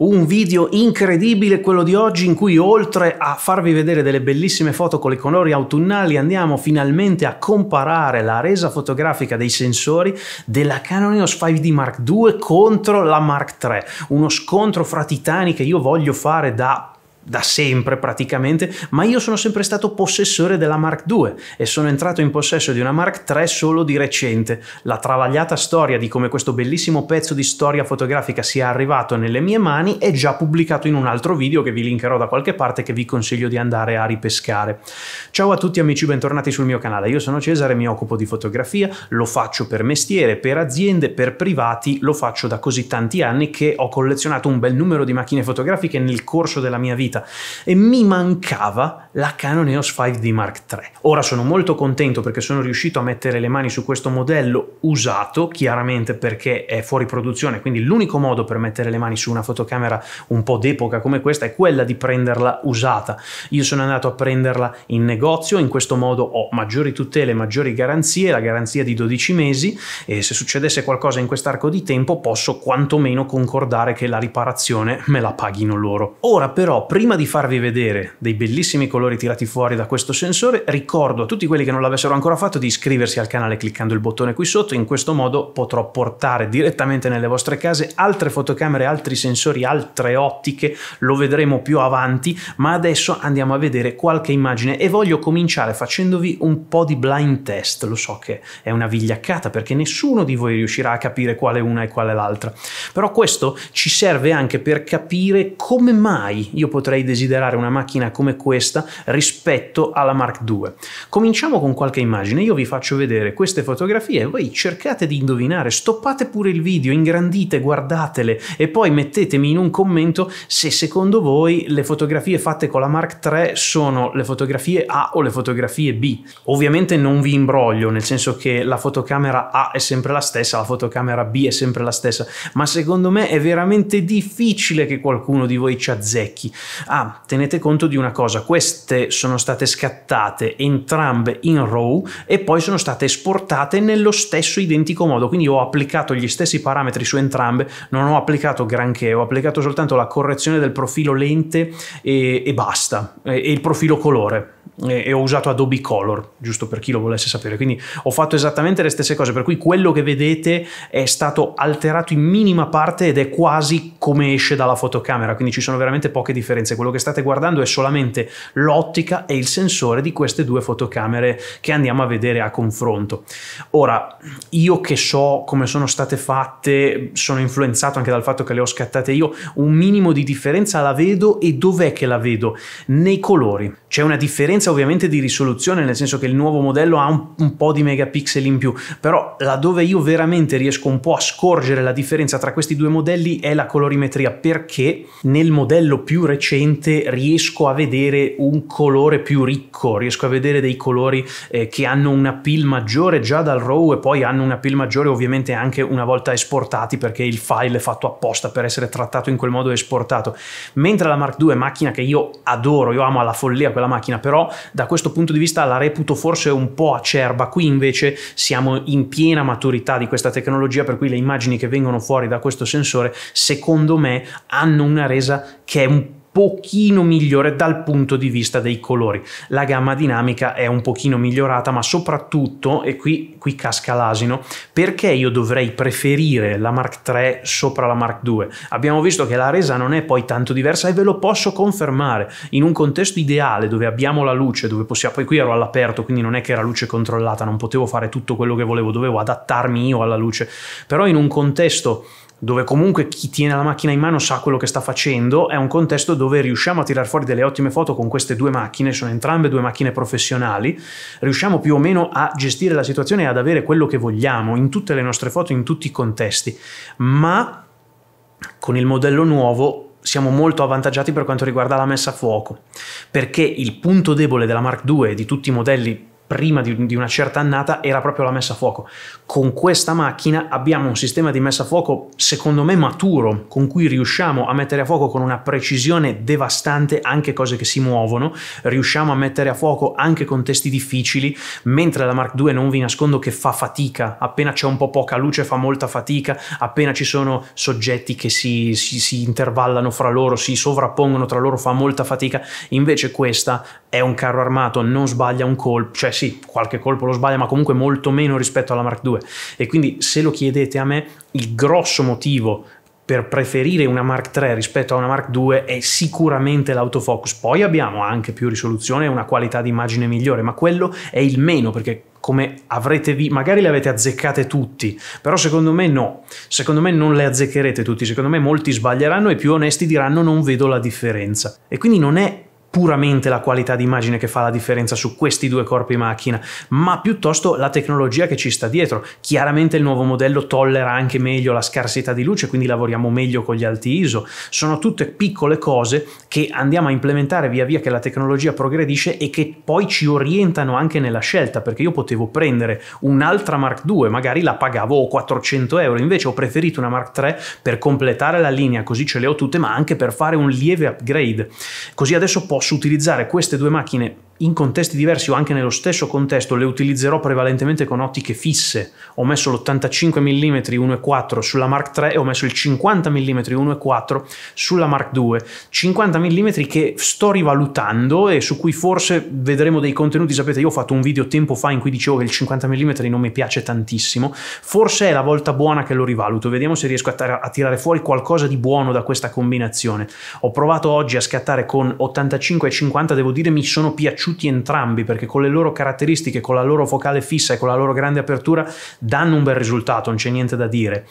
Un video incredibile quello di oggi in cui oltre a farvi vedere delle bellissime foto con i colori autunnali andiamo finalmente a comparare la resa fotografica dei sensori della Canon EOS 5D Mark II contro la Mark III. Uno scontro fra titani che io voglio fare da da sempre praticamente, ma io sono sempre stato possessore della Mark II e sono entrato in possesso di una Mark III solo di recente. La travagliata storia di come questo bellissimo pezzo di storia fotografica sia arrivato nelle mie mani è già pubblicato in un altro video che vi linkerò da qualche parte che vi consiglio di andare a ripescare. Ciao a tutti amici, bentornati sul mio canale. Io sono Cesare, mi occupo di fotografia, lo faccio per mestiere, per aziende, per privati, lo faccio da così tanti anni che ho collezionato un bel numero di macchine fotografiche nel corso della mia vita 90 e mi mancava la Canon EOS 5D Mark III. Ora sono molto contento perché sono riuscito a mettere le mani su questo modello usato, chiaramente perché è fuori produzione, quindi l'unico modo per mettere le mani su una fotocamera un po' d'epoca come questa è quella di prenderla usata. Io sono andato a prenderla in negozio, in questo modo ho maggiori tutele, maggiori garanzie, la garanzia di 12 mesi e se succedesse qualcosa in quest'arco di tempo posso quantomeno concordare che la riparazione me la paghino loro. Ora però prima prima di farvi vedere dei bellissimi colori tirati fuori da questo sensore, ricordo a tutti quelli che non l'avessero ancora fatto di iscriversi al canale cliccando il bottone qui sotto, in questo modo potrò portare direttamente nelle vostre case altre fotocamere, altri sensori, altre ottiche, lo vedremo più avanti, ma adesso andiamo a vedere qualche immagine e voglio cominciare facendovi un po' di blind test, lo so che è una vigliaccata perché nessuno di voi riuscirà a capire quale una e quale l'altra, però questo ci serve anche per capire come mai io potrei potrei desiderare una macchina come questa rispetto alla Mark II. Cominciamo con qualche immagine, io vi faccio vedere queste fotografie, voi cercate di indovinare, stoppate pure il video, ingrandite, guardatele e poi mettetemi in un commento se secondo voi le fotografie fatte con la Mark III sono le fotografie A o le fotografie B. Ovviamente non vi imbroglio, nel senso che la fotocamera A è sempre la stessa, la fotocamera B è sempre la stessa, ma secondo me è veramente difficile che qualcuno di voi ci azzecchi. Ah, tenete conto di una cosa, queste sono state scattate entrambe entrambe in RAW e poi sono state esportate nello stesso identico modo, quindi ho applicato gli stessi parametri su entrambe, non ho applicato granché, ho applicato soltanto la correzione del profilo lente e, e basta, e, e, il profilo colore e ho usato Adobe Color, giusto per chi lo volesse sapere, quindi ho fatto esattamente le stesse cose, per cui quello che vedete è stato alterato in minima parte ed è quasi come esce dalla fotocamera, quindi ci sono veramente poche differenze, quello che state guardando è solamente l'ottica e il sensore di queste due fotocamere fotocamere che andiamo a vedere a confronto. Ora, io che so come sono state fatte, sono influenzato anche dal fatto che le ho scattate io, un minimo di differenza la vedo e dov'è che la vedo? Nei colori. C'è una differenza ovviamente di risoluzione, nel senso che il nuovo modello ha un, un po' di megapixel in più, però laddove io veramente riesco un po' a scorgere la differenza tra questi due modelli è la colorimetria, perché nel modello più recente riesco a vedere un colore più ricco, riesco a vedere dei colori eh, che hanno un appeal maggiore già dal RAW e poi hanno un appeal maggiore ovviamente anche una volta esportati perché il file è fatto apposta per essere trattato in quel modo esportato. Mentre la Mark II è macchina che io adoro, io amo alla follia quella macchina, però da questo punto di vista la reputo forse un po' acerba, qui invece siamo in piena maturità di questa tecnologia per cui le immagini che vengono fuori da questo sensore secondo me hanno una resa che è un po' pochino migliore dal punto di vista dei colori. La gamma dinamica è un pochino migliorata, ma soprattutto, e qui, qui casca l'asino, perché io dovrei preferire la Mark III sopra la Mark II? Abbiamo visto che la resa non è poi tanto diversa e ve lo posso confermare. In un contesto ideale dove abbiamo la luce, dove possiamo... Poi qui ero all'aperto, quindi non è che era luce controllata, non potevo fare tutto quello che volevo, dovevo adattarmi io alla luce. Però in un contesto dove comunque chi tiene la macchina in mano sa quello che sta facendo, è un contesto dove riusciamo a tirar fuori delle ottime foto con queste due macchine, sono entrambe due macchine professionali, riusciamo più o meno a gestire la situazione e ad avere quello che vogliamo in tutte le nostre foto, in tutti i contesti, ma con il modello nuovo siamo molto avvantaggiati per quanto riguarda la messa a fuoco, perché il punto debole della Mark II e di tutti i modelli prima di, di, una certa annata era proprio la messa a fuoco. Con questa macchina abbiamo un sistema di messa a fuoco secondo me maturo, con cui riusciamo a mettere a fuoco con una precisione devastante anche cose che si muovono, riusciamo a mettere a fuoco anche contesti difficili, mentre la Mark II non vi nascondo che fa fatica, appena c'è un po' poca luce fa molta fatica, appena ci sono soggetti che si, si, si intervallano fra loro, si sovrappongono tra loro fa molta fatica, invece questa è un carro armato, non sbaglia un colpo, cioè sì, qualche colpo lo sbaglia, ma comunque molto meno rispetto alla Mark II. E quindi se lo chiedete a me, il grosso motivo per preferire una Mark III rispetto a una Mark II è sicuramente l'autofocus. Poi abbiamo anche più risoluzione e una qualità di immagine migliore, ma quello è il meno perché come avrete visto, magari le avete azzeccate tutti, però secondo me no, secondo me non le azzeccherete tutti, secondo me molti sbaglieranno e più onesti diranno non vedo la differenza. E quindi non è puramente la qualità d'immagine che fa la differenza su questi due corpi macchina, ma piuttosto la tecnologia che ci sta dietro. Chiaramente il nuovo modello tollera anche meglio la scarsità di luce, quindi lavoriamo meglio con gli alti ISO. Sono tutte piccole cose che andiamo a implementare via via che la tecnologia progredisce e che poi ci orientano anche nella scelta, perché io potevo prendere un'altra Mark II, magari la pagavo 400 euro, invece ho preferito una Mark III per completare la linea, così ce le ho tutte, ma anche per fare un lieve upgrade. Così adesso posso posso utilizzare queste due macchine in contesti diversi o anche nello stesso contesto le utilizzerò prevalentemente con ottiche fisse. Ho messo l'85 mm 1.4 sulla Mark 3 e ho messo il 50 mm 1.4 sulla Mark 2. 50 mm che sto rivalutando e su cui forse vedremo dei contenuti. Sapete, io ho fatto un video tempo fa in cui dicevo che il 50 mm non mi piace tantissimo. Forse è la volta buona che lo rivaluto. Vediamo se riesco a, tar- a tirare fuori qualcosa di buono da questa combinazione. Ho provato oggi a scattare con 85 e 50, devo dire mi sono piaciuto conosciuti entrambi perché con le loro caratteristiche, con la loro focale fissa e con la loro grande apertura danno un bel risultato, non c'è niente da dire.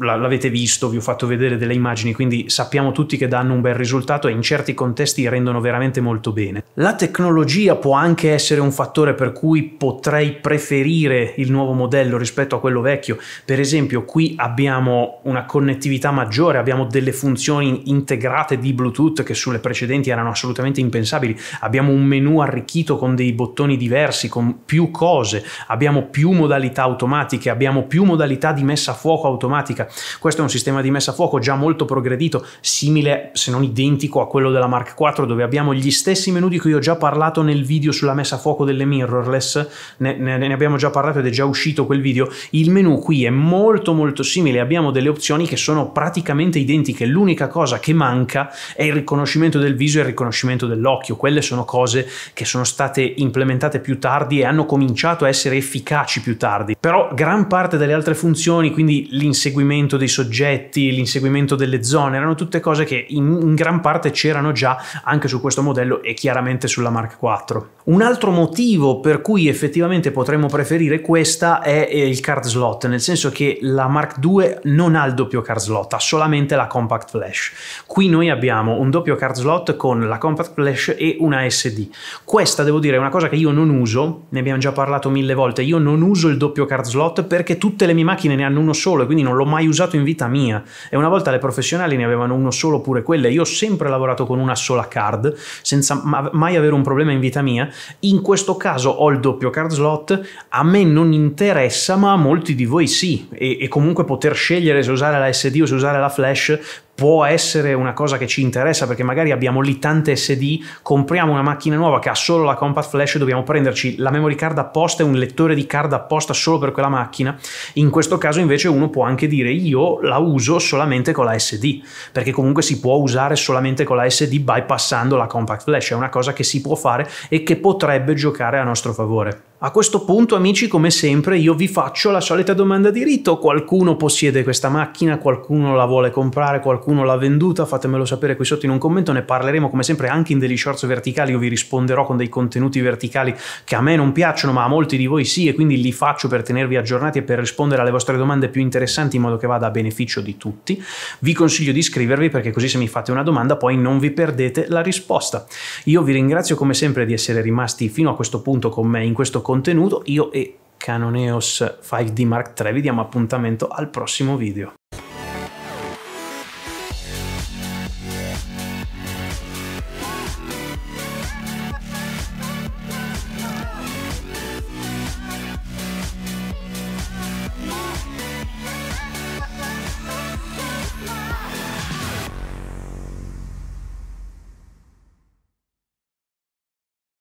L'avete visto, vi ho fatto vedere delle immagini, quindi sappiamo tutti che danno un bel risultato e in certi contesti rendono veramente molto bene. La tecnologia può anche essere un fattore per cui potrei preferire il nuovo modello rispetto a quello vecchio. Per esempio, qui abbiamo una connettività maggiore, abbiamo delle funzioni integrate di Bluetooth che sulle precedenti erano assolutamente impensabili, abbiamo un menu arrivato arricchito con dei bottoni diversi, con più cose, abbiamo più modalità automatiche, abbiamo più modalità di messa a fuoco automatica. Questo è un sistema di messa a fuoco già molto progredito, simile se non identico a quello della Mark IV, dove abbiamo gli stessi menu di cui ho già parlato nel video sulla messa a fuoco delle mirrorless, ne, ne, ne abbiamo già parlato ed è già uscito quel video. Il menu qui è molto molto simile, abbiamo delle opzioni che sono praticamente identiche, l'unica cosa che manca è il riconoscimento del viso e il riconoscimento dell'occhio, quelle sono cose che sono state implementate più tardi e hanno cominciato a essere efficaci più tardi, però gran parte delle altre funzioni, quindi l'inseguimento dei soggetti, l'inseguimento delle zone, erano tutte cose che in, in gran parte c'erano già anche su questo modello e chiaramente sulla Mark IV. Un altro motivo per cui effettivamente potremmo preferire questa è eh, il card slot, nel senso che la Mark II non ha il doppio card slot, ha solamente la compact flash. Qui noi abbiamo un doppio card slot con la compact flash e una SD. Questa devo dire è una cosa che io non uso, ne abbiamo già parlato mille volte, io non uso il doppio card slot perché tutte le mie macchine ne hanno uno solo e quindi non l'ho mai usato in vita mia e una volta le professionali ne avevano uno solo pure quelle, io ho sempre lavorato con una sola card senza mai avere un problema in vita mia, in questo caso ho il doppio card slot, a me non interessa ma a molti di voi sì e, e comunque poter scegliere se usare la SD o se usare la flash può essere una cosa che ci interessa perché magari abbiamo lì tante SD, compriamo una macchina nuova che ha solo la compact flash e dobbiamo prenderci la memory card apposta e un lettore di card apposta solo per quella macchina. In questo caso invece uno può anche dire io la uso solamente con la SD, perché comunque si può usare solamente con la SD bypassando la compact flash, è una cosa che si può fare e che potrebbe giocare a nostro favore. A questo punto, amici, come sempre, io vi faccio la solita domanda di rito. Qualcuno possiede questa macchina, qualcuno la vuole comprare, qualcuno l'ha venduta? Fatemelo sapere qui sotto in un commento, ne parleremo come sempre anche in degli shorts verticali, io vi risponderò con dei contenuti verticali che a me non piacciono, ma a molti di voi sì, e quindi li faccio per tenervi aggiornati e per rispondere alle vostre domande più interessanti in modo che vada a beneficio di tutti. Vi consiglio di iscrivervi perché così se mi fate una domanda poi non vi perdete la risposta. Io vi ringrazio come sempre di essere rimasti fino a questo punto con me in questo contenuto. Io e Canoneos 5D Mark III vi diamo appuntamento al prossimo video.